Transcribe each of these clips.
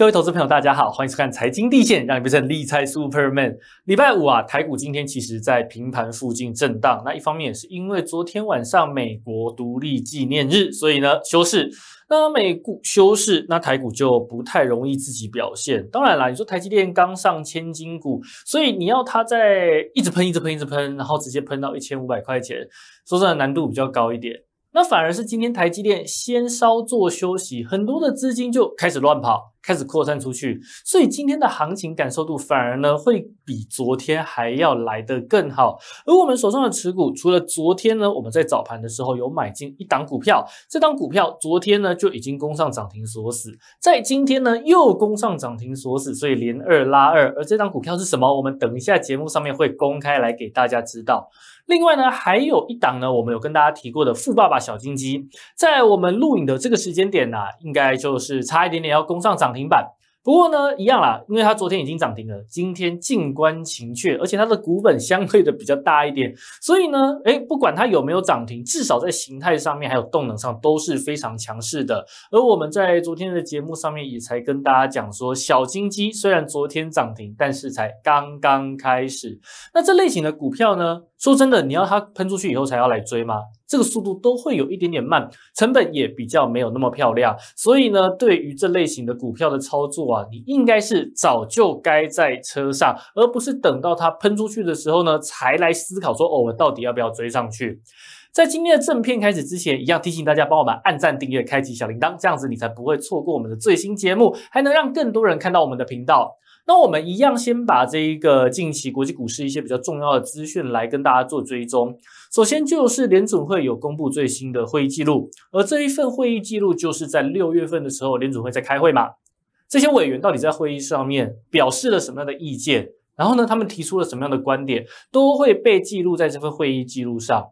各位投资朋友，大家好，欢迎收看财经地线，让你变成利财 Superman。礼拜五啊，台股今天其实，在平盘附近震荡。那一方面也是因为昨天晚上美国独立纪念日，所以呢，休市。那美股休市，那台股就不太容易自己表现。当然啦，你说台积电刚上千金股，所以你要它在一直喷、一直喷、一直喷，然后直接喷到一千五百块钱，说真的难度比较高一点。那反而是今天台积电先稍作休息，很多的资金就开始乱跑。开始扩散出去，所以今天的行情感受度反而呢会比昨天还要来得更好。而我们手上的持股，除了昨天呢我们在早盘的时候有买进一档股票，这档股票昨天呢就已经攻上涨停锁死，在今天呢又攻上涨停锁死，所以连二拉二。而这张股票是什么？我们等一下节目上面会公开来给大家知道。另外呢还有一档呢，我们有跟大家提过的富爸爸小金鸡，在我们录影的这个时间点呢，应该就是差一点点要攻上涨。涨停板，不过呢，一样啦，因为它昨天已经涨停了，今天静观情却，而且它的股本相对的比较大一点，所以呢，哎，不管它有没有涨停，至少在形态上面还有动能上都是非常强势的。而我们在昨天的节目上面也才跟大家讲说，小金鸡虽然昨天涨停，但是才刚刚开始。那这类型的股票呢，说真的，你要它喷出去以后才要来追吗？这个速度都会有一点点慢，成本也比较没有那么漂亮，所以呢，对于这类型的股票的操作啊，你应该是早就该在车上，而不是等到它喷出去的时候呢，才来思考说，哦，我到底要不要追上去？在今天的正片开始之前，一样提醒大家帮我们按赞、订阅、开启小铃铛，这样子你才不会错过我们的最新节目，还能让更多人看到我们的频道。那我们一样先把这一个近期国际股市一些比较重要的资讯来跟大家做追踪。首先就是联准会有公布最新的会议记录，而这一份会议记录就是在六月份的时候联准会在开会嘛？这些委员到底在会议上面表示了什么样的意见？然后呢，他们提出了什么样的观点，都会被记录在这份会议记录上。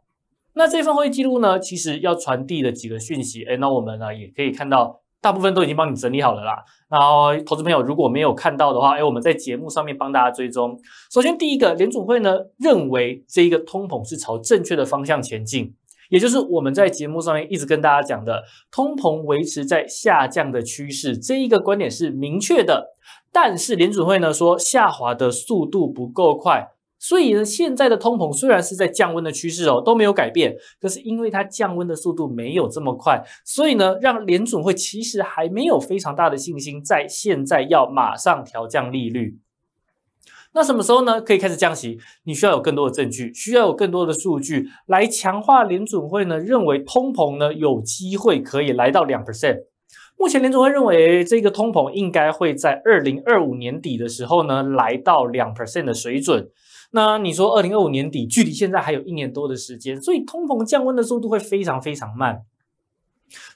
那这份会议记录呢，其实要传递的几个讯息，哎，那我们呢也可以看到。大部分都已经帮你整理好了啦。然后，投资朋友如果没有看到的话，哎，我们在节目上面帮大家追踪。首先，第一个，联储会呢认为这一个通膨是朝正确的方向前进，也就是我们在节目上面一直跟大家讲的，通膨维持在下降的趋势，这一个观点是明确的。但是联储会呢说，下滑的速度不够快。所以呢，现在的通膨虽然是在降温的趋势哦，都没有改变。可是因为它降温的速度没有这么快，所以呢，让联准会其实还没有非常大的信心，在现在要马上调降利率。那什么时候呢，可以开始降息？你需要有更多的证据，需要有更多的数据来强化联准会呢，认为通膨呢有机会可以来到两 percent。目前联准会认为这个通膨应该会在二零二五年底的时候呢，来到两 percent 的水准。那你说，二零二五年底距离现在还有一年多的时间，所以通膨降温的速度会非常非常慢。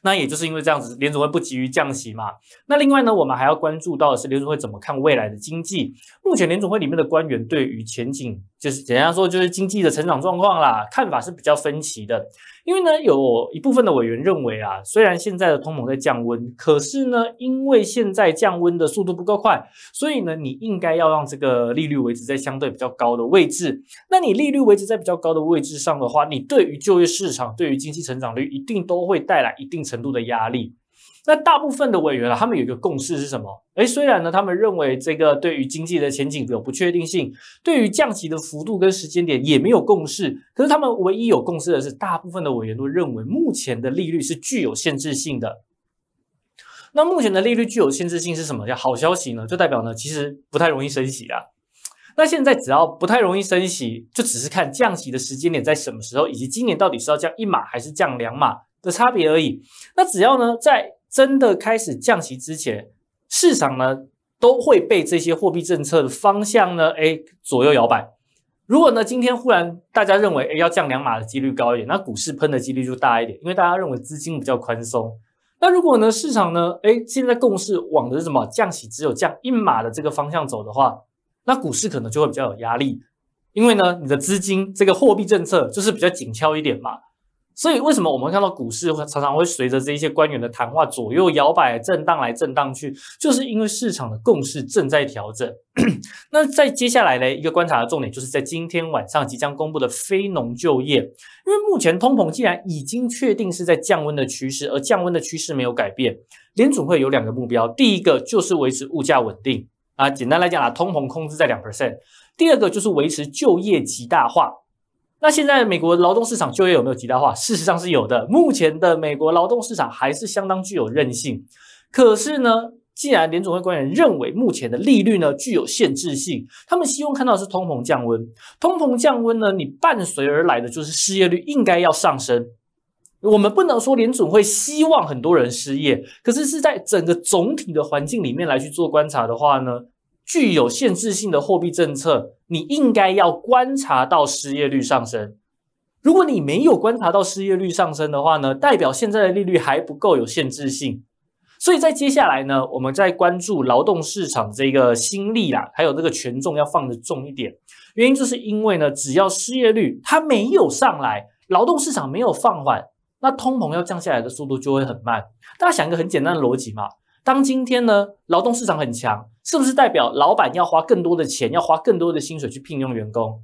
那也就是因为这样子，联总会不急于降息嘛。那另外呢，我们还要关注到是联总会怎么看未来的经济。目前联总会里面的官员对于前景。就是简单说，就是经济的成长状况啦，看法是比较分歧的。因为呢，有一部分的委员认为啊，虽然现在的通膨在降温，可是呢，因为现在降温的速度不够快，所以呢，你应该要让这个利率维持在相对比较高的位置。那你利率维持在比较高的位置上的话，你对于就业市场、对于经济成长率，一定都会带来一定程度的压力。那大部分的委员啊，他们有一个共识是什么？哎，虽然呢，他们认为这个对于经济的前景有不确定性，对于降息的幅度跟时间点也没有共识，可是他们唯一有共识的是，大部分的委员都认为目前的利率是具有限制性的。那目前的利率具有限制性是什么？叫好消息呢？就代表呢，其实不太容易升息啊。那现在只要不太容易升息，就只是看降息的时间点在什么时候，以及今年到底是要降一码还是降两码的差别而已。那只要呢，在真的开始降息之前，市场呢都会被这些货币政策的方向呢，哎左右摇摆。如果呢今天忽然大家认为哎要降两码的几率高一点，那股市喷的几率就大一点，因为大家认为资金比较宽松。那如果呢市场呢，哎现在共识往的是什么？降息只有降一码的这个方向走的话，那股市可能就会比较有压力，因为呢你的资金这个货币政策就是比较紧俏一点嘛。所以，为什么我们看到股市会常常会随着这一些官员的谈话左右摇摆、震荡来震荡去？就是因为市场的共识正在调整。那在接下来呢，一个观察的重点就是在今天晚上即将公布的非农就业。因为目前通膨既然已经确定是在降温的趋势，而降温的趋势没有改变，联总会有两个目标：第一个就是维持物价稳定啊，简单来讲啦，通膨控制在两 percent；第二个就是维持就业极大化。那现在美国劳动市场就业有没有极大化？事实上是有的。目前的美国劳动市场还是相当具有韧性。可是呢，既然联总会官员认为目前的利率呢具有限制性，他们希望看到是通膨降温。通膨降温呢，你伴随而来的就是失业率应该要上升。我们不能说联总会希望很多人失业，可是是在整个总体的环境里面来去做观察的话呢，具有限制性的货币政策。你应该要观察到失业率上升。如果你没有观察到失业率上升的话呢，代表现在的利率还不够有限制性。所以在接下来呢，我们在关注劳动市场这个心力啦，还有这个权重要放的重一点。原因就是因为呢，只要失业率它没有上来，劳动市场没有放缓，那通膨要降下来的速度就会很慢。大家想一个很简单的逻辑嘛。当今天呢，劳动市场很强，是不是代表老板要花更多的钱，要花更多的薪水去聘用员工？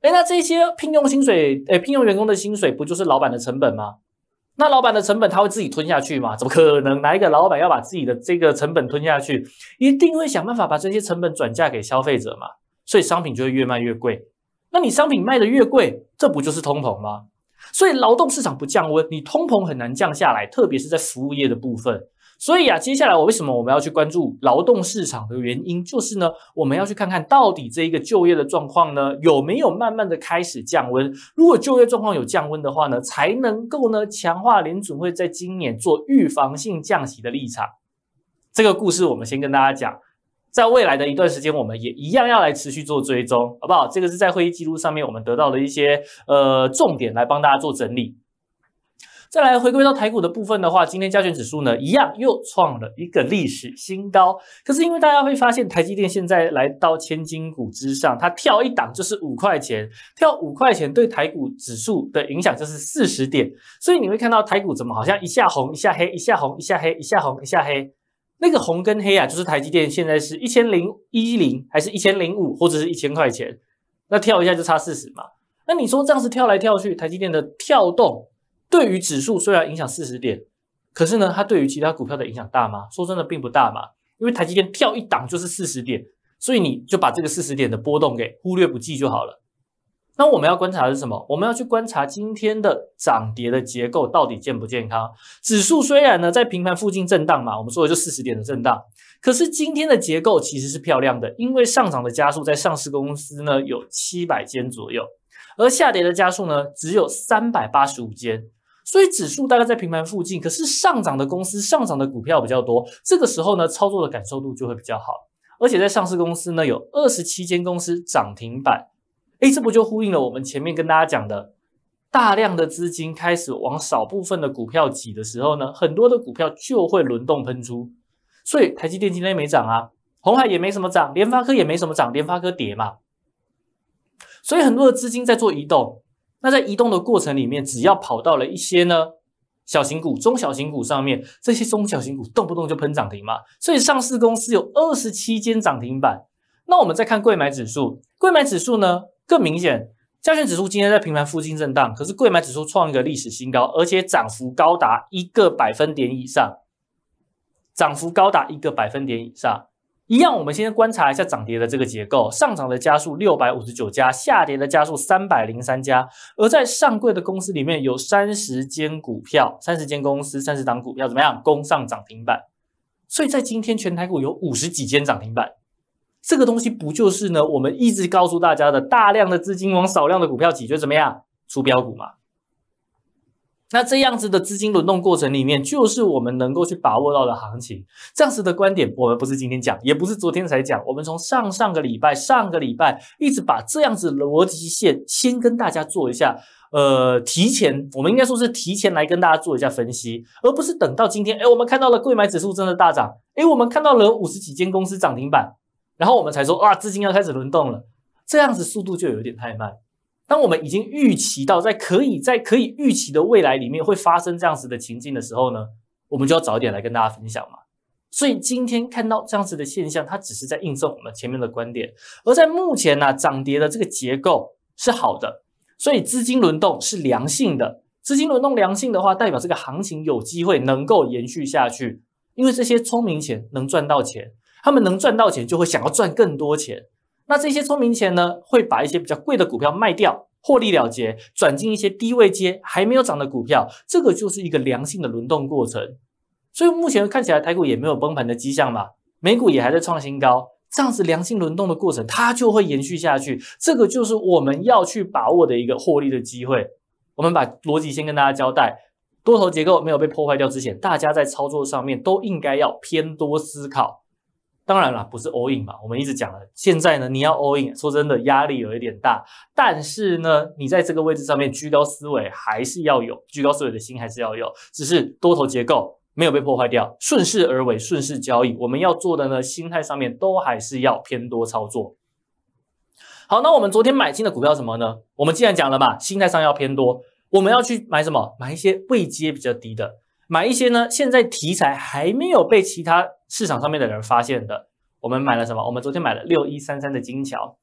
哎，那这些聘用薪水，哎，聘用员工的薪水不就是老板的成本吗？那老板的成本他会自己吞下去吗？怎么可能？哪一个老板要把自己的这个成本吞下去？一定会想办法把这些成本转嫁给消费者嘛。所以商品就会越卖越贵。那你商品卖的越贵，这不就是通膨吗？所以劳动市场不降温，你通膨很难降下来，特别是在服务业的部分。所以啊，接下来我为什么我们要去关注劳动市场的原因，就是呢，我们要去看看到底这一个就业的状况呢，有没有慢慢的开始降温？如果就业状况有降温的话呢，才能够呢强化联准会在今年做预防性降息的立场。这个故事我们先跟大家讲，在未来的一段时间，我们也一样要来持续做追踪，好不好？这个是在会议记录上面我们得到的一些呃重点，来帮大家做整理。再来回归到台股的部分的话，今天加权指数呢，一样又创了一个历史新高。可是因为大家会发现，台积电现在来到千金股之上，它跳一档就是五块钱，跳五块钱对台股指数的影响就是四十点。所以你会看到台股怎么好像一下红一下黑，一下红一下黑，一下红一下黑。那个红跟黑啊，就是台积电现在是一千零一零，还是一千零五，或者是一千块钱，那跳一下就差四十嘛。那你说这样子跳来跳去，台积电的跳动。对于指数虽然影响四十点，可是呢，它对于其他股票的影响大吗？说真的，并不大嘛。因为台积电跳一档就是四十点，所以你就把这个四十点的波动给忽略不计就好了。那我们要观察的是什么？我们要去观察今天的涨跌的结构到底健不健康。指数虽然呢在平盘附近震荡嘛，我们说的就四十点的震荡，可是今天的结构其实是漂亮的，因为上涨的加速在上市公司呢有七百间左右，而下跌的加速呢只有三百八十五间。所以指数大概在平盘附近，可是上涨的公司、上涨的股票比较多，这个时候呢，操作的感受度就会比较好。而且在上市公司呢，有二十七间公司涨停板，哎，这不就呼应了我们前面跟大家讲的，大量的资金开始往少部分的股票挤的时候呢，很多的股票就会轮动喷出。所以台积电今天没涨啊，红海也没什么涨，联发科也没什么涨，联发科跌嘛，所以很多的资金在做移动。那在移动的过程里面，只要跑到了一些呢小型股、中小型股上面，这些中小型股动不动就喷涨停嘛，所以上市公司有二十七间涨停板。那我们再看贵买指数，贵买指数呢更明显，加权指数今天在平盘附近震荡，可是贵买指数创一个历史新高，而且涨幅高达一个百分点以上，涨幅高达一个百分点以上。一样，我们先观察一下涨跌的这个结构，上涨的家数六百五十九家，下跌的家数三百零三家。而在上柜的公司里面，有三十间股票，三十间公司，三十档股票怎么样？攻上涨停板。所以在今天全台股有五十几间涨停板，这个东西不就是呢？我们一直告诉大家的，大量的资金往少量的股票挤，就怎么样出标股嘛。那这样子的资金轮动过程里面，就是我们能够去把握到的行情。这样子的观点，我们不是今天讲，也不是昨天才讲。我们从上上个礼拜、上个礼拜一直把这样子逻辑线，先跟大家做一下。呃，提前，我们应该说是提前来跟大家做一下分析，而不是等到今天。哎，我们看到了贵买指数真的大涨，哎，我们看到了五十几间公司涨停板，然后我们才说啊，资金要开始轮动了。这样子速度就有点太慢。当我们已经预期到在可以在可以预期的未来里面会发生这样子的情境的时候呢，我们就要早点来跟大家分享嘛。所以今天看到这样子的现象，它只是在印证我们前面的观点。而在目前呢，涨跌的这个结构是好的，所以资金轮动是良性的。资金轮动良性的话，代表这个行情有机会能够延续下去，因为这些聪明钱能赚到钱，他们能赚到钱就会想要赚更多钱。那这些聪明钱呢，会把一些比较贵的股票卖掉，获利了结，转进一些低位接还没有涨的股票，这个就是一个良性的轮动过程。所以目前看起来台股也没有崩盘的迹象嘛，美股也还在创新高，这样子良性轮动的过程它就会延续下去，这个就是我们要去把握的一个获利的机会。我们把逻辑先跟大家交代，多头结构没有被破坏掉之前，大家在操作上面都应该要偏多思考。当然了，不是 all in 嘛，我们一直讲了，现在呢，你要 all in，说真的，压力有一点大。但是呢，你在这个位置上面，居高思维还是要有，居高思维的心还是要有。只是多头结构没有被破坏掉，顺势而为，顺势交易。我们要做的呢，心态上面都还是要偏多操作。好，那我们昨天买进的股票什么呢？我们既然讲了嘛，心态上要偏多，我们要去买什么？买一些位阶比较低的。买一些呢？现在题材还没有被其他市场上面的人发现的。我们买了什么？我们昨天买了六一三三的金桥，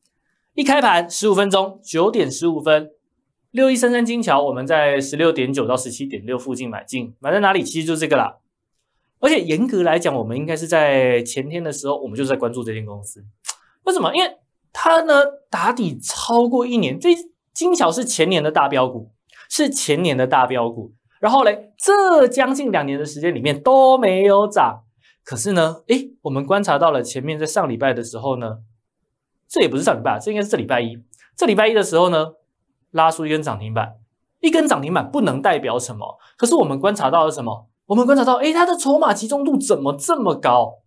一开盘十五分钟，九点十五分，六一三三金桥，我们在十六点九到十七点六附近买进，买在哪里？其实就这个啦。而且严格来讲，我们应该是在前天的时候，我们就在关注这间公司。为什么？因为它呢打底超过一年，这金桥是前年的大标股，是前年的大标股。然后嘞，这将近两年的时间里面都没有涨，可是呢，诶，我们观察到了前面在上礼拜的时候呢，这也不是上礼拜，这应该是这礼拜一，这礼拜一的时候呢，拉出一根涨停板，一根涨停板不能代表什么，可是我们观察到了什么？我们观察到，诶，它的筹码集中度怎么这么高？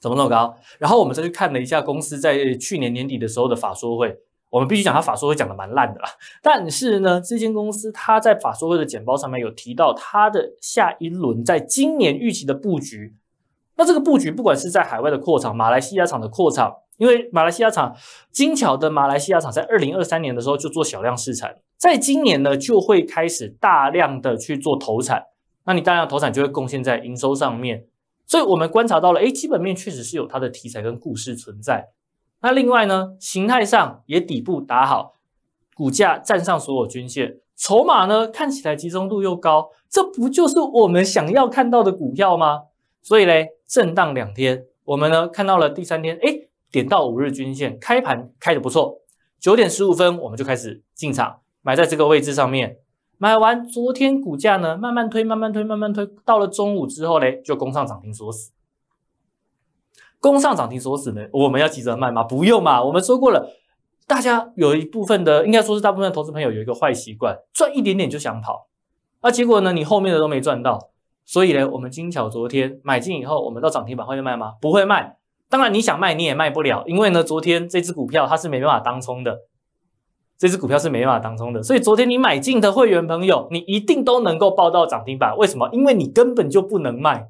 怎么那么高？然后我们再去看了一下公司在去年年底的时候的法说会。我们必须讲，他法说会讲的蛮烂的啦。但是呢，这间公司他在法说会的简报上面有提到，他的下一轮在今年预期的布局。那这个布局，不管是在海外的扩厂，马来西亚厂的扩厂，因为马来西亚厂精巧的马来西亚厂，在二零二三年的时候就做小量试产，在今年呢就会开始大量的去做投产。那你大量投产就会贡献在营收上面，所以我们观察到了，哎，基本面确实是有它的题材跟故事存在。那另外呢，形态上也底部打好，股价站上所有均线，筹码呢看起来集中度又高，这不就是我们想要看到的股票吗？所以嘞，震荡两天，我们呢看到了第三天，哎，点到五日均线，开盘开的不错，九点十五分我们就开始进场，买在这个位置上面，买完昨天股价呢慢慢推，慢慢推，慢慢推，到了中午之后嘞就攻上涨停锁死。攻上涨停锁死呢？我们要急着卖吗？不用嘛。我们说过了，大家有一部分的，应该说是大部分投资朋友有一个坏习惯，赚一点点就想跑，那结果呢？你后面的都没赚到。所以呢，我们精巧昨天买进以后，我们到涨停板会卖吗？不会卖。当然你想卖你也卖不了，因为呢，昨天这只股票它是没办法当冲的，这只股票是没办法当冲的。所以昨天你买进的会员朋友，你一定都能够报到涨停板。为什么？因为你根本就不能卖。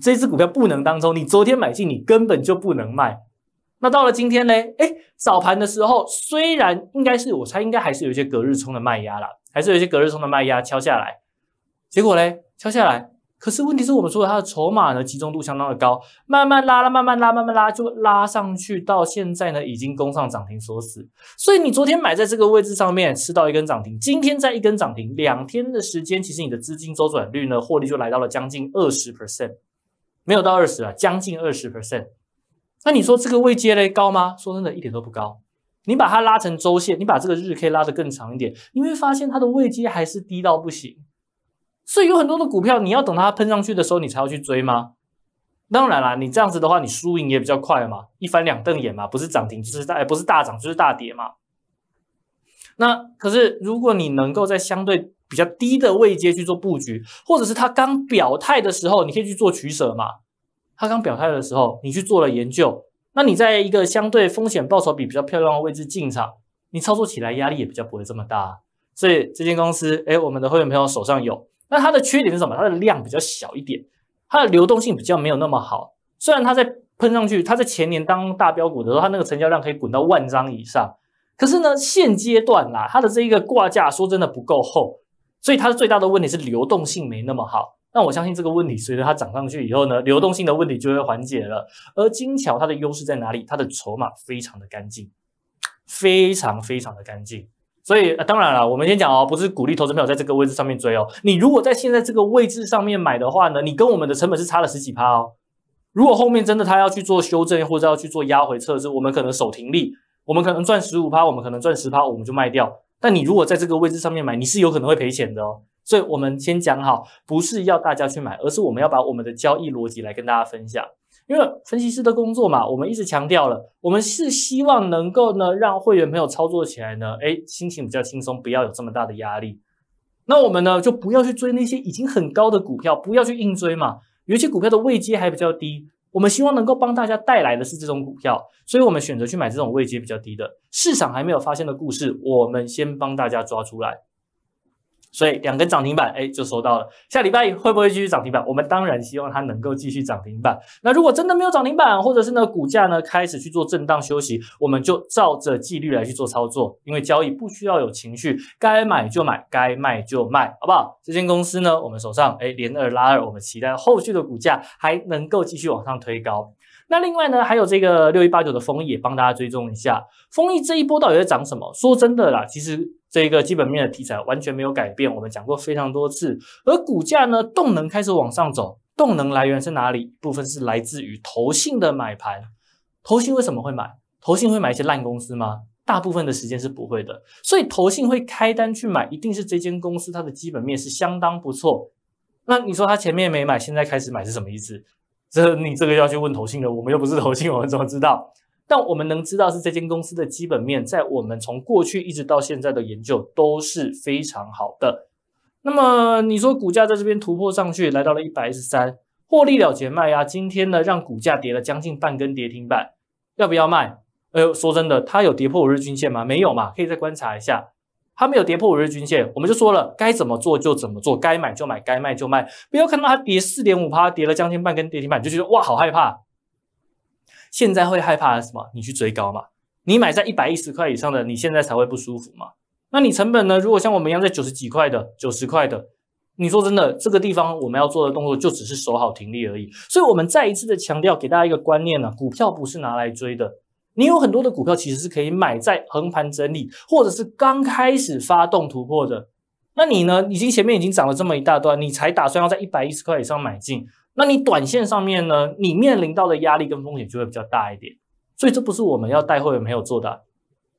这只股票不能当中，你昨天买进，你根本就不能卖。那到了今天呢？哎，早盘的时候，虽然应该是我猜，应该还是有一些隔日冲的卖压啦，还是有一些隔日冲的卖压敲下来。结果嘞，敲下来，可是问题是我们说的它的筹码呢集中度相当的高，慢慢拉了，慢慢拉，慢慢拉，就拉上去，到现在呢已经攻上涨停锁死。所以你昨天买在这个位置上面吃到一根涨停，今天再一根涨停，两天的时间，其实你的资金周转率呢，获利就来到了将近二十 percent。没有到二十啊，将近二十 percent。那你说这个位阶嘞高吗？说真的，一点都不高。你把它拉成周线，你把这个日 K 拉得更长一点，你会发现它的位阶还是低到不行。所以有很多的股票，你要等它喷上去的时候，你才要去追吗？当然啦，你这样子的话，你输赢也比较快嘛，一翻两瞪眼嘛，不是涨停就是大，不是大涨就是大跌嘛。那可是如果你能够在相对比较低的位阶去做布局，或者是他刚表态的时候，你可以去做取舍嘛。他刚表态的时候，你去做了研究，那你在一个相对风险报酬比比较漂亮的位置进场，你操作起来压力也比较不会这么大。所以这间公司，哎，我们的会员朋友手上有，那它的缺点是什么？它的量比较小一点，它的流动性比较没有那么好。虽然它在喷上去，它在前年当大标股的时候，它那个成交量可以滚到万张以上，可是呢，现阶段啦，它的这一个挂价说真的不够厚。所以它最大的问题是流动性没那么好，那我相信这个问题随着它涨上去以后呢，流动性的问题就会缓解了。而金桥它的优势在哪里？它的筹码非常的干净，非常非常的干净。所以当然了，我们先讲哦，不是鼓励投资朋友在这个位置上面追哦。你如果在现在这个位置上面买的话呢，你跟我们的成本是差了十几趴哦。如果后面真的它要去做修正或者要去做压回测试，我们可能手停利，我们可能赚十五趴，我们可能赚十趴，我们就卖掉。但你如果在这个位置上面买，你是有可能会赔钱的哦。所以我们先讲好，不是要大家去买，而是我们要把我们的交易逻辑来跟大家分享。因为分析师的工作嘛，我们一直强调了，我们是希望能够呢，让会员朋友操作起来呢，哎，心情比较轻松，不要有这么大的压力。那我们呢，就不要去追那些已经很高的股票，不要去硬追嘛。有些股票的位阶还比较低。我们希望能够帮大家带来的是这种股票，所以我们选择去买这种位阶比较低的、市场还没有发现的故事，我们先帮大家抓出来。所以两根涨停板，哎，就收到了。下礼拜会不会继续涨停板？我们当然希望它能够继续涨停板。那如果真的没有涨停板，或者是呢股价呢开始去做震荡休息，我们就照着纪律来去做操作，因为交易不需要有情绪，该买就买，该卖就卖，好不好？这间公司呢，我们手上，哎，连二拉二，我们期待后续的股价还能够继续往上推高。那另外呢，还有这个六一八九的封益也帮大家追踪一下，封益这一波到底在涨什么？说真的啦，其实这个基本面的题材完全没有改变，我们讲过非常多次。而股价呢，动能开始往上走，动能来源是哪里？部分是来自于投信的买盘。投信为什么会买？投信会买一些烂公司吗？大部分的时间是不会的。所以投信会开单去买，一定是这间公司它的基本面是相当不错。那你说他前面没买，现在开始买是什么意思？这你这个要去问投信了，我们又不是投信，我们怎么知道？但我们能知道是这间公司的基本面，在我们从过去一直到现在的研究都是非常好的。那么你说股价在这边突破上去，来到了一百一十三，获利了结卖呀？今天呢，让股价跌了将近半根跌停板，要不要卖？哎呦，说真的，它有跌破五日均线吗？没有嘛，可以再观察一下。它没有跌破五日均线，我们就说了该怎么做就怎么做，该买就买，该卖就卖。不要看到它跌四点五趴，跌了将近半根跌停板，就觉得哇好害怕。现在会害怕什么？你去追高嘛？你买在一百一十块以上的，你现在才会不舒服嘛？那你成本呢？如果像我们一样在九十几块的、九十块的，你说真的，这个地方我们要做的动作就只是守好停利而已。所以我们再一次的强调，给大家一个观念呢：股票不是拿来追的。你有很多的股票，其实是可以买在横盘整理，或者是刚开始发动突破的。那你呢，已经前面已经涨了这么一大段，你才打算要在一百一十块以上买进，那你短线上面呢，你面临到的压力跟风险就会比较大一点。所以这不是我们要带会员没有做的。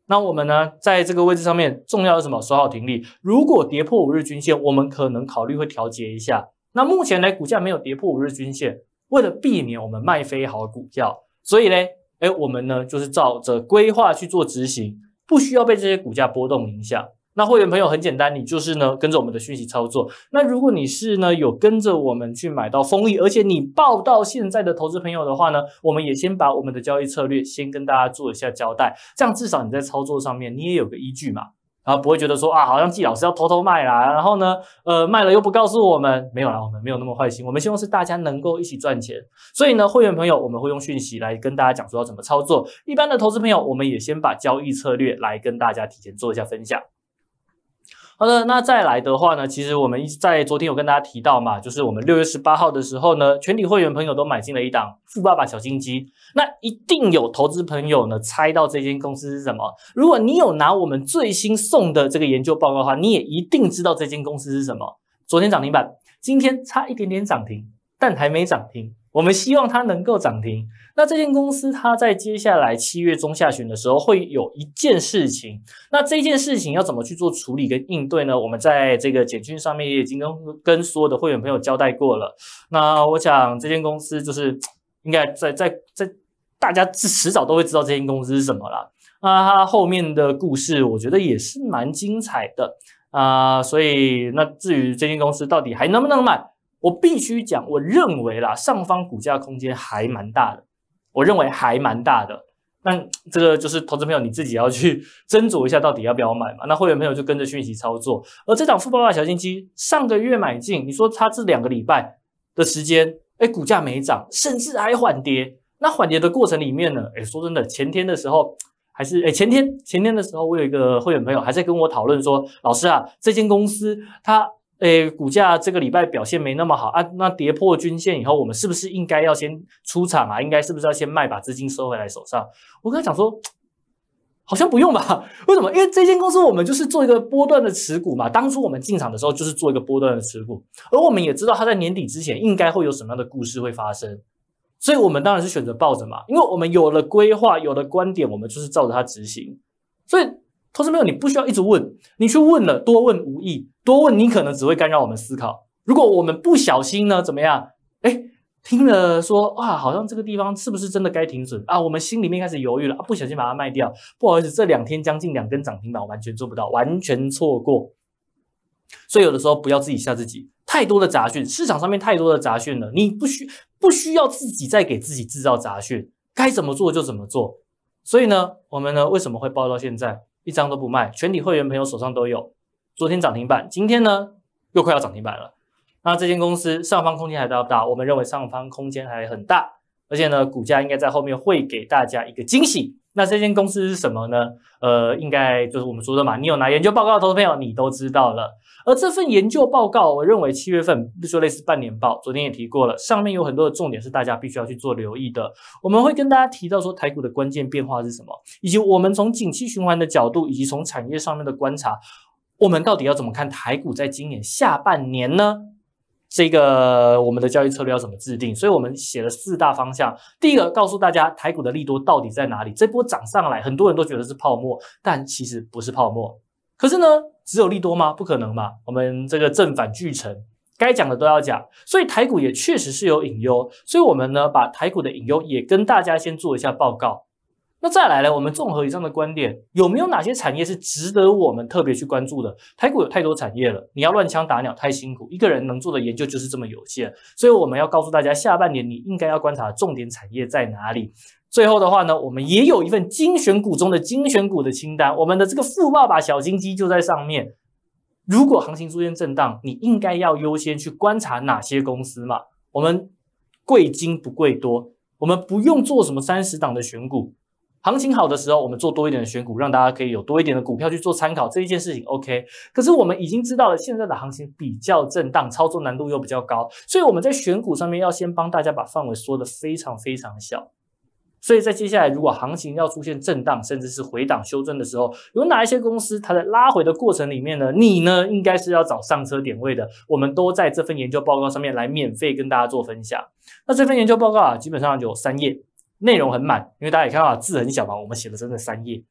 那我们呢，在这个位置上面，重要是什么？守好停利。如果跌破五日均线，我们可能考虑会调节一下。那目前呢，股价没有跌破五日均线，为了避免我们卖飞好股票，所以呢。哎，我们呢就是照着规划去做执行，不需要被这些股价波动影响。那会员朋友很简单，你就是呢跟着我们的讯息操作。那如果你是呢有跟着我们去买到丰益，而且你报到现在的投资朋友的话呢，我们也先把我们的交易策略先跟大家做一下交代，这样至少你在操作上面你也有个依据嘛。然后不会觉得说啊，好像季老师要偷偷卖啦，然后呢，呃，卖了又不告诉我们，没有啦，我们没有那么坏心，我们希望是大家能够一起赚钱，所以呢，会员朋友我们会用讯息来跟大家讲说要怎么操作，一般的投资朋友我们也先把交易策略来跟大家提前做一下分享。好的，那再来的话呢，其实我们在昨天有跟大家提到嘛，就是我们六月十八号的时候呢，全体会员朋友都买进了一档富爸爸小心鸡。那一定有投资朋友呢猜到这间公司是什么？如果你有拿我们最新送的这个研究报告的话，你也一定知道这间公司是什么。昨天涨停板，今天差一点点涨停，但还没涨停。我们希望它能够涨停。那这间公司它在接下来七月中下旬的时候会有一件事情，那这件事情要怎么去做处理跟应对呢？我们在这个简讯上面也已经跟跟所有的会员朋友交代过了。那我想这间公司就是应该在在在大家迟早都会知道这间公司是什么了。那它后面的故事我觉得也是蛮精彩的啊。所以那至于这间公司到底还能不能买，我必须讲，我认为啦，上方股价空间还蛮大的。我认为还蛮大的，那这个就是投资朋友你自己要去 斟酌一下，到底要不要买嘛。那会员朋友就跟着讯息操作。而这档富爸爸小金鸡，上个月买进，你说它这两个礼拜的时间，哎，股价没涨，甚至还缓跌。那缓跌的过程里面呢，哎，说真的，前天的时候还是哎前天前天的时候，我有一个会员朋友还在跟我讨论说，老师啊，这间公司它。诶，股价这个礼拜表现没那么好啊，那跌破均线以后，我们是不是应该要先出场啊？应该是不是要先卖，把资金收回来手上？我跟他讲说，好像不用吧？为什么？因为这间公司我们就是做一个波段的持股嘛，当初我们进场的时候就是做一个波段的持股，而我们也知道他在年底之前应该会有什么样的故事会发生，所以我们当然是选择抱着嘛，因为我们有了规划，有了观点，我们就是照着它执行，所以。投资朋友，你不需要一直问，你去问了，多问无益，多问你可能只会干扰我们思考。如果我们不小心呢，怎么样？哎，听了说啊，好像这个地方是不是真的该停止啊？我们心里面开始犹豫了啊，不小心把它卖掉，不好意思，这两天将近两根涨停板，完全做不到，完全错过。所以有的时候不要自己吓自己，太多的杂讯，市场上面太多的杂讯了，你不需不需要自己再给自己制造杂讯，该怎么做就怎么做。所以呢，我们呢为什么会报到现在？一张都不卖，全体会员朋友手上都有。昨天涨停板，今天呢又快要涨停板了。那这间公司上方空间还大不大？我们认为上方空间还很大，而且呢股价应该在后面会给大家一个惊喜。那这间公司是什么呢？呃，应该就是我们说的嘛。你有拿研究报告的投资朋友，你都知道了。而这份研究报告，我认为七月份就类似半年报，昨天也提过了。上面有很多的重点是大家必须要去做留意的。我们会跟大家提到说台股的关键变化是什么，以及我们从景气循环的角度，以及从产业上面的观察，我们到底要怎么看台股在今年下半年呢？这个我们的交易策略要怎么制定，所以我们写了四大方向。第一个告诉大家台股的利多到底在哪里，这波涨上来很多人都觉得是泡沫，但其实不是泡沫。可是呢，只有利多吗？不可能嘛。我们这个正反俱成，该讲的都要讲。所以台股也确实是有隐忧，所以我们呢把台股的隐忧也跟大家先做一下报告。那再来呢？我们综合以上的观点，有没有哪些产业是值得我们特别去关注的？台股有太多产业了，你要乱枪打鸟太辛苦，一个人能做的研究就是这么有限。所以我们要告诉大家，下半年你应该要观察重点产业在哪里。最后的话呢，我们也有一份精选股中的精选股的清单，我们的这个富爸爸小金鸡就在上面。如果行情出现震荡，你应该要优先去观察哪些公司嘛？我们贵精不贵多，我们不用做什么三十档的选股。行情好的时候，我们做多一点的选股，让大家可以有多一点的股票去做参考，这一件事情 OK。可是我们已经知道了现在的行情比较震荡，操作难度又比较高，所以我们在选股上面要先帮大家把范围缩得非常非常小。所以在接下来如果行情要出现震荡，甚至是回档修正的时候，有哪一些公司它在拉回的过程里面呢？你呢，应该是要找上车点位的。我们都在这份研究报告上面来免费跟大家做分享。那这份研究报告啊，基本上有三页。内容很满，因为大家也看到字很小嘛，我们写了整整三页。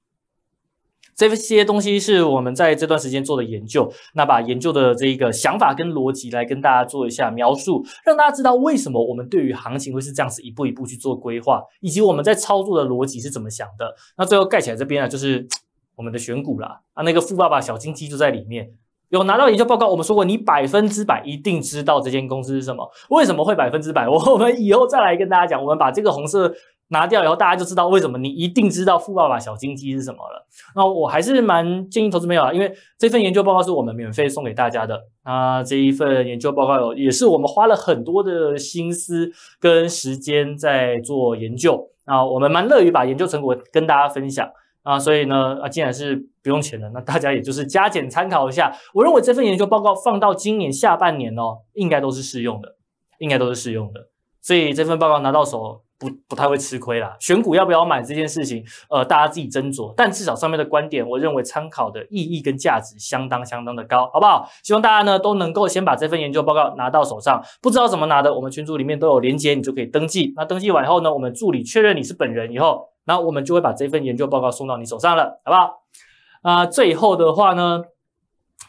这些东西是我们在这段时间做的研究，那把研究的这个想法跟逻辑来跟大家做一下描述，让大家知道为什么我们对于行情会是这样子一步一步去做规划，以及我们在操作的逻辑是怎么想的。那最后盖起来这边啊，就是我们的选股啦，啊，那个富爸爸小金鸡就在里面。有拿到研究报告，我们说过你百分之百一定知道这间公司是什么，为什么会百分之百？我们以后再来跟大家讲。我们把这个红色。拿掉以后，大家就知道为什么你一定知道富爸爸小金鸡是什么了。那我还是蛮建议投资朋友啊，因为这份研究报告是我们免费送给大家的。那这一份研究报告也是我们花了很多的心思跟时间在做研究。那我们蛮乐于把研究成果跟大家分享啊。所以呢，啊，既然是不用钱的，那大家也就是加减参考一下。我认为这份研究报告放到今年下半年哦，应该都是适用的，应该都是适用的。所以这份报告拿到手。不不太会吃亏啦，选股要不要买这件事情，呃，大家自己斟酌。但至少上面的观点，我认为参考的意义跟价值相当相当的高，好不好？希望大家呢都能够先把这份研究报告拿到手上。不知道怎么拿的，我们群组里面都有连接，你就可以登记。那登记完以后呢，我们助理确认你是本人以后，那我们就会把这份研究报告送到你手上了，好不好？那最后的话呢？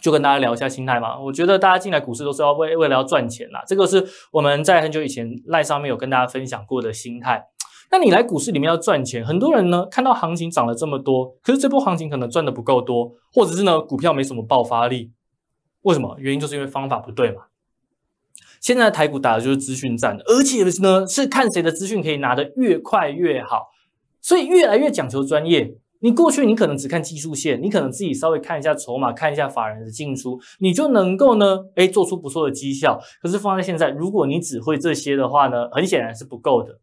就跟大家聊一下心态嘛，我觉得大家进来股市都是要为为了要赚钱啦，这个是我们在很久以前赖上面有跟大家分享过的心态。那你来股市里面要赚钱，很多人呢看到行情涨了这么多，可是这波行情可能赚的不够多，或者是呢股票没什么爆发力，为什么？原因就是因为方法不对嘛。现在台股打的就是资讯战，而且呢是看谁的资讯可以拿的越快越好，所以越来越讲求专业。你过去你可能只看技术线，你可能自己稍微看一下筹码，看一下法人的进出，你就能够呢，哎，做出不错的绩效。可是放在现在，如果你只会这些的话呢，很显然是不够的。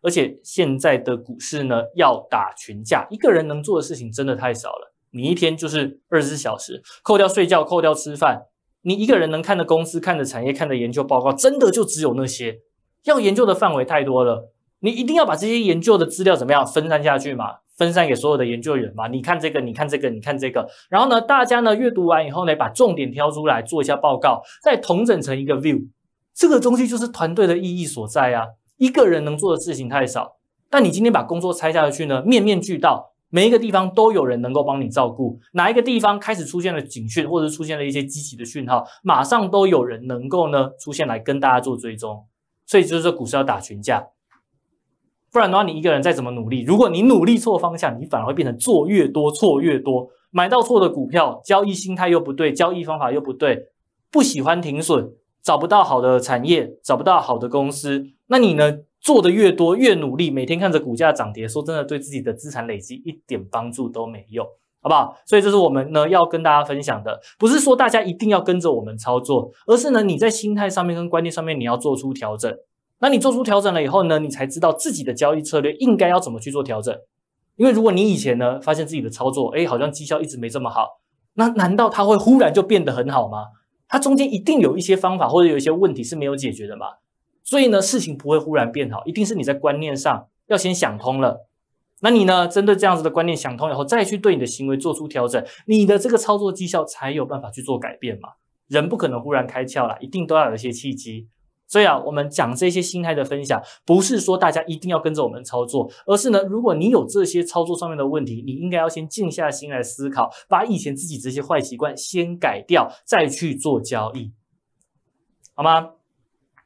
而且现在的股市呢，要打群架，一个人能做的事情真的太少了。你一天就是二十四小时，扣掉睡觉，扣掉吃饭，你一个人能看的公司、看的产业、看的研究报告，真的就只有那些。要研究的范围太多了。你一定要把这些研究的资料怎么样分散下去嘛？分散给所有的研究员嘛？你看这个，你看这个，你看这个。然后呢，大家呢阅读完以后呢，把重点挑出来做一下报告，再统整成一个 view。这个东西就是团队的意义所在啊！一个人能做的事情太少，但你今天把工作拆下去呢，面面俱到，每一个地方都有人能够帮你照顾。哪一个地方开始出现了警讯，或者出现了一些积极的讯号，马上都有人能够呢出现来跟大家做追踪。所以就是说，股市要打群架。不然的话，你一个人再怎么努力，如果你努力错方向，你反而会变成做越多错越多，买到错的股票，交易心态又不对，交易方法又不对，不喜欢停损，找不到好的产业，找不到好的公司，那你呢？做的越多，越努力，每天看着股价涨跌，说真的，对自己的资产累积一点帮助都没有，好不好？所以这是我们呢要跟大家分享的，不是说大家一定要跟着我们操作，而是呢你在心态上面跟观念上面你要做出调整。那你做出调整了以后呢？你才知道自己的交易策略应该要怎么去做调整。因为如果你以前呢发现自己的操作，哎，好像绩效一直没这么好，那难道它会忽然就变得很好吗？它中间一定有一些方法或者有一些问题是没有解决的嘛。所以呢，事情不会忽然变好，一定是你在观念上要先想通了。那你呢，针对这样子的观念想通以后，再去对你的行为做出调整，你的这个操作绩效才有办法去做改变嘛。人不可能忽然开窍了，一定都要有一些契机。所以啊，我们讲这些心态的分享，不是说大家一定要跟着我们操作，而是呢，如果你有这些操作上面的问题，你应该要先静下心来思考，把以前自己这些坏习惯先改掉，再去做交易，好吗？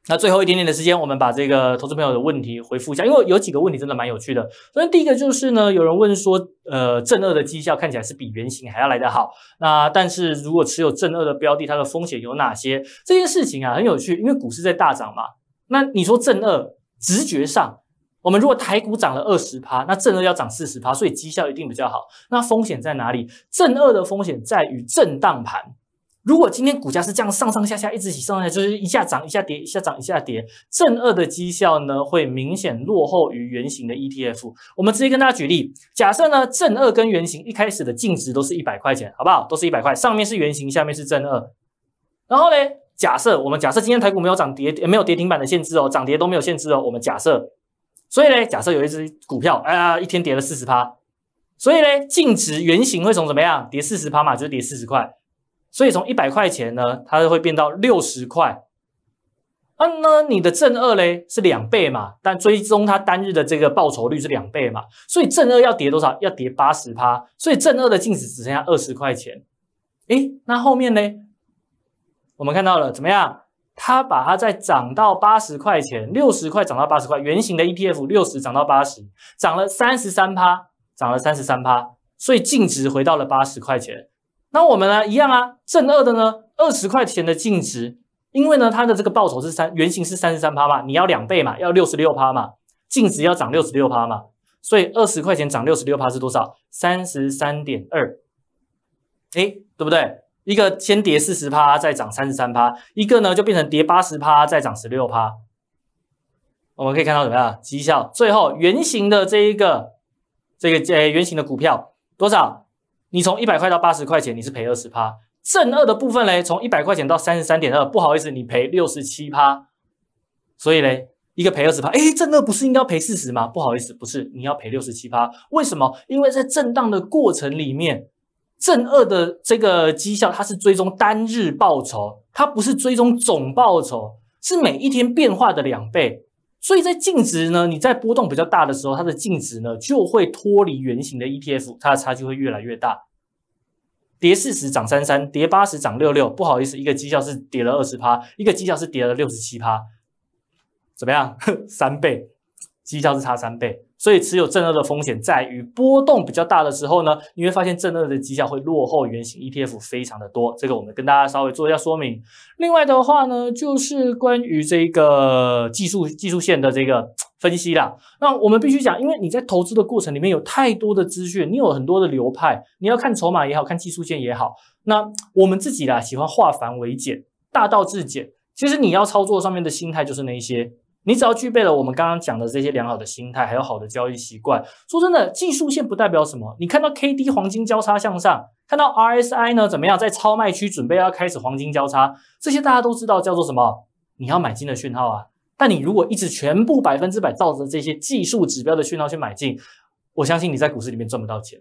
那最后一点点的时间，我们把这个投资朋友的问题回复一下，因为有几个问题真的蛮有趣的。首先，第一个就是呢，有人问说，呃，正二的绩效看起来是比原形还要来得好。那但是如果持有正二的标的，它的风险有哪些？这件事情啊，很有趣，因为股市在大涨嘛。那你说正二，直觉上，我们如果台股涨了二十趴，那正二要涨四十趴，所以绩效一定比较好。那风险在哪里？正二的风险在于震荡盘。如果今天股价是这样上上下下一直起上下来，就是一下涨一下跌，一下涨一下跌，正二的绩效呢会明显落后于圆形的 ETF。我们直接跟大家举例，假设呢正二跟圆形一开始的净值都是一百块钱，好不好？都是一百块，上面是圆形，下面是正二。然后呢，假设我们假设今天台股没有涨跌，没有跌停板的限制哦，涨跌都没有限制哦。我们假设，所以呢，假设有一只股票，哎呀，一天跌了四十趴，所以呢净值圆形会从怎么样？跌四十趴嘛，就是跌四十块。所以从一百块钱呢，它会变到六十块。啊，那你的正二嘞是两倍嘛？但追踪它单日的这个报酬率是两倍嘛？所以正二要跌多少？要跌八十趴。所以正二的净值只剩下二十块钱。哎，那后面呢？我们看到了怎么样？它把它再涨到八十块钱，六十块涨到八十块，圆形的 e p f 六十涨到八十，涨了三十三趴，涨了三十三趴，所以净值回到了八十块钱。那我们呢？一样啊，正二的呢，二十块钱的净值，因为呢它的这个报酬是三，原型是三十三趴嘛，你要两倍嘛，要六十六趴嘛，净值要涨六十六趴嘛，所以二十块钱涨六十六趴是多少？三十三点二，哎，对不对？一个先跌四十趴，再涨三十三趴，一个呢就变成跌八十趴，再涨十六趴。我们可以看到怎么样绩效？最后圆形的这一个这个呃圆形的股票多少？你从一百块到八十块钱，你是赔二十趴，正二的部分嘞，从一百块钱到三十三点二，不好意思，你赔六十七趴。所以嘞，一个赔二十趴，哎，正二不是应该要赔四十吗？不好意思，不是，你要赔六十七趴。为什么？因为在震荡的过程里面，正二的这个绩效它是追踪单日报酬，它不是追踪总报酬，是每一天变化的两倍。所以在净值呢，你在波动比较大的时候，它的净值呢就会脱离原形的 ETF，它的差距会越来越大。跌四十涨三三，跌八十涨六六，不好意思，一个绩效是跌了二十趴，一个绩效是跌了六十七趴，怎么样？三倍绩效是差三倍。所以持有正二的风险在于波动比较大的时候呢，你会发现正二的绩效会落后原型 ETF 非常的多，这个我们跟大家稍微做一下说明。另外的话呢，就是关于这个技术技术线的这个分析啦。那我们必须讲，因为你在投资的过程里面有太多的资讯，你有很多的流派，你要看筹码也好看技术线也好。那我们自己啦，喜欢化繁为简，大道至简。其实你要操作上面的心态就是那些。你只要具备了我们刚刚讲的这些良好的心态，还有好的交易习惯，说真的，技术线不代表什么。你看到 K D 黄金交叉向上，看到 R S I 呢怎么样，在超卖区准备要开始黄金交叉，这些大家都知道叫做什么？你要买进的讯号啊。但你如果一直全部百分之百照着这些技术指标的讯号去买进，我相信你在股市里面赚不到钱。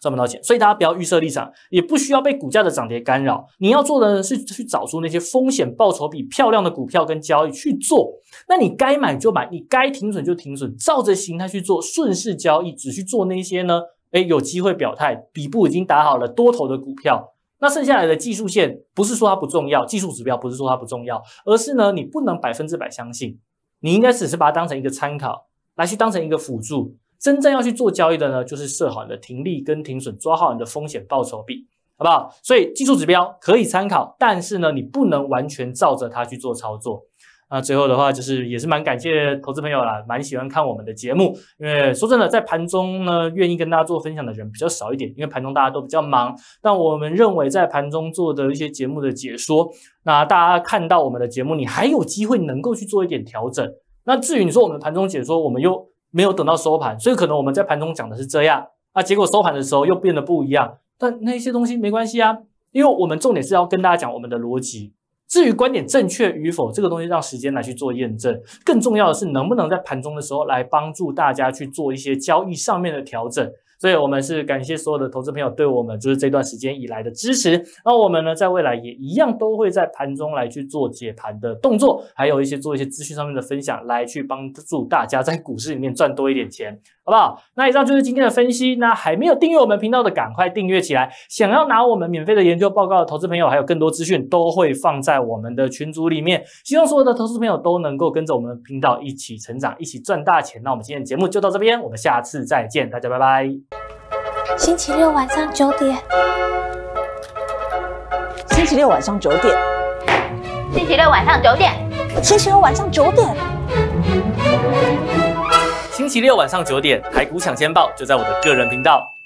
赚不到钱，所以大家不要预设立场，也不需要被股价的涨跌干扰。你要做的呢是去找出那些风险报酬比漂亮的股票跟交易去做。那你该买就买，你该停损就停损，照着形态去做，顺势交易，只去做那些呢？哎，有机会表态底部已经打好了多头的股票。那剩下来的技术线，不是说它不重要，技术指标不是说它不重要，而是呢，你不能百分之百相信，你应该只是把它当成一个参考，来去当成一个辅助。真正要去做交易的呢，就是设好你的停利跟停损，抓好你的风险报酬比，好不好？所以技术指标可以参考，但是呢，你不能完全照着它去做操作。那最后的话，就是也是蛮感谢投资朋友啦，蛮喜欢看我们的节目。因为说真的，在盘中呢，愿意跟大家做分享的人比较少一点，因为盘中大家都比较忙。但我们认为在盘中做的一些节目的解说，那大家看到我们的节目，你还有机会能够去做一点调整。那至于你说我们盘中解说，我们又。没有等到收盘，所以可能我们在盘中讲的是这样啊，结果收盘的时候又变得不一样。但那些东西没关系啊，因为我们重点是要跟大家讲我们的逻辑。至于观点正确与否，这个东西让时间来去做验证。更重要的是，能不能在盘中的时候来帮助大家去做一些交易上面的调整。所以，我们是感谢所有的投资朋友对我们就是这段时间以来的支持。那我们呢，在未来也一样都会在盘中来去做解盘的动作，还有一些做一些资讯上面的分享，来去帮助大家在股市里面赚多一点钱，好不好？那以上就是今天的分析。那还没有订阅我们频道的，赶快订阅起来。想要拿我们免费的研究报告的投资朋友，还有更多资讯，都会放在我们的群组里面。希望所有的投资朋友都能够跟着我们频道一起成长，一起赚大钱。那我们今天的节目就到这边，我们下次再见，大家拜拜。星期六晚上九点，星期六晚上九点，星期六晚上九点，星期六晚上九点，星期六晚上九点，排骨抢先报就在我的个人频道。